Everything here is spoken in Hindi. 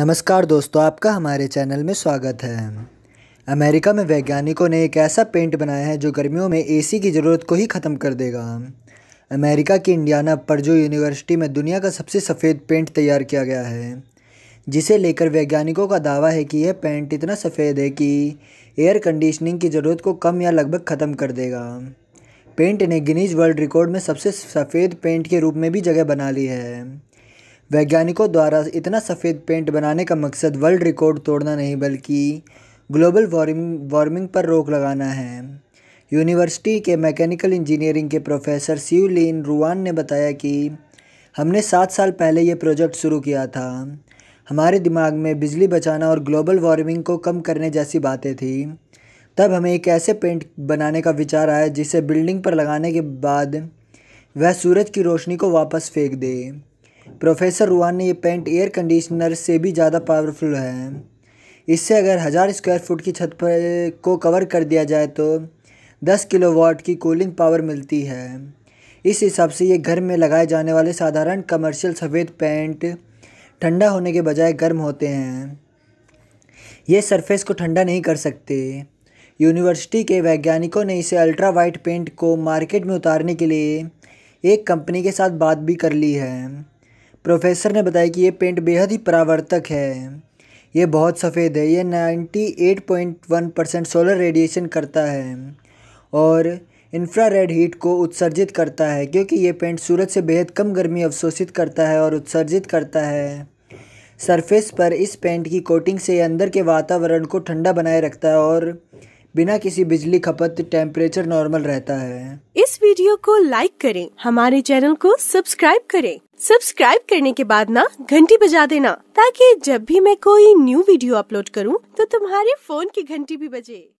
नमस्कार दोस्तों आपका हमारे चैनल में स्वागत है अमेरिका में वैज्ञानिकों ने एक ऐसा पेंट बनाया है जो गर्मियों में एसी की ज़रूरत को ही ख़त्म कर देगा अमेरिका की इंडियाना परजो यूनिवर्सिटी में दुनिया का सबसे सफ़ेद पेंट तैयार किया गया है जिसे लेकर वैज्ञानिकों का दावा है कि यह पेंट इतना सफ़ेद है कि एयर कंडीशनिंग की ज़रूरत को कम या लगभग ख़त्म कर देगा पेंट ने गिनीज वर्ल्ड रिकॉर्ड में सबसे सफ़ेद पेंट के रूप में भी जगह बना ली है वैज्ञानिकों द्वारा इतना सफ़ेद पेंट बनाने का मकसद वर्ल्ड रिकॉर्ड तोड़ना नहीं बल्कि ग्लोबल वार्मिंग वार्मिंग पर रोक लगाना है यूनिवर्सिटी के मैकेनिकल इंजीनियरिंग के प्रोफेसर सिवलिन रुआन ने बताया कि हमने सात साल पहले ये प्रोजेक्ट शुरू किया था हमारे दिमाग में बिजली बचाना और ग्लोबल वार्मिंग को कम करने जैसी बातें थी तब हमें एक ऐसे पेंट बनाने का विचार आया जिसे बिल्डिंग पर लगाने के बाद वह सूरज की रोशनी को वापस फेंक दे प्रोफेसर रुआन ने ये पेंट एयर कंडीशनर से भी ज़्यादा पावरफुल है इससे अगर हज़ार स्क्वायर फुट की छत पर को कवर कर दिया जाए तो दस किलो वाट की कूलिंग पावर मिलती है इस हिसाब से ये घर में लगाए जाने वाले साधारण कमर्शियल सफ़ेद पेंट ठंडा होने के बजाय गर्म होते हैं ये सरफेस को ठंडा नहीं कर सकते यूनिवर्सिटी के वैज्ञानिकों ने इसे अल्ट्रा वाइट पेंट को मार्केट में उतारने के लिए एक कंपनी के साथ बात भी कर ली है प्रोफेसर ने बताया कि ये पेंट बेहद ही परावर्तक है ये बहुत सफ़ेद है ये 98.1 परसेंट सोलर रेडिएशन करता है और इंफ्रारेड हीट को उत्सर्जित करता है क्योंकि ये पेंट सूरज से बेहद कम गर्मी अवशोषित करता है और उत्सर्जित करता है सरफेस पर इस पेंट की कोटिंग से अंदर के वातावरण को ठंडा बनाए रखता है और बिना किसी बिजली खपत टेम्परेचर नॉर्मल रहता है इस वीडियो को लाइक करें हमारे चैनल को सब्सक्राइब करें सब्सक्राइब करने के बाद ना घंटी बजा देना ताकि जब भी मैं कोई न्यू वीडियो अपलोड करूं तो तुम्हारे फोन की घंटी भी बजे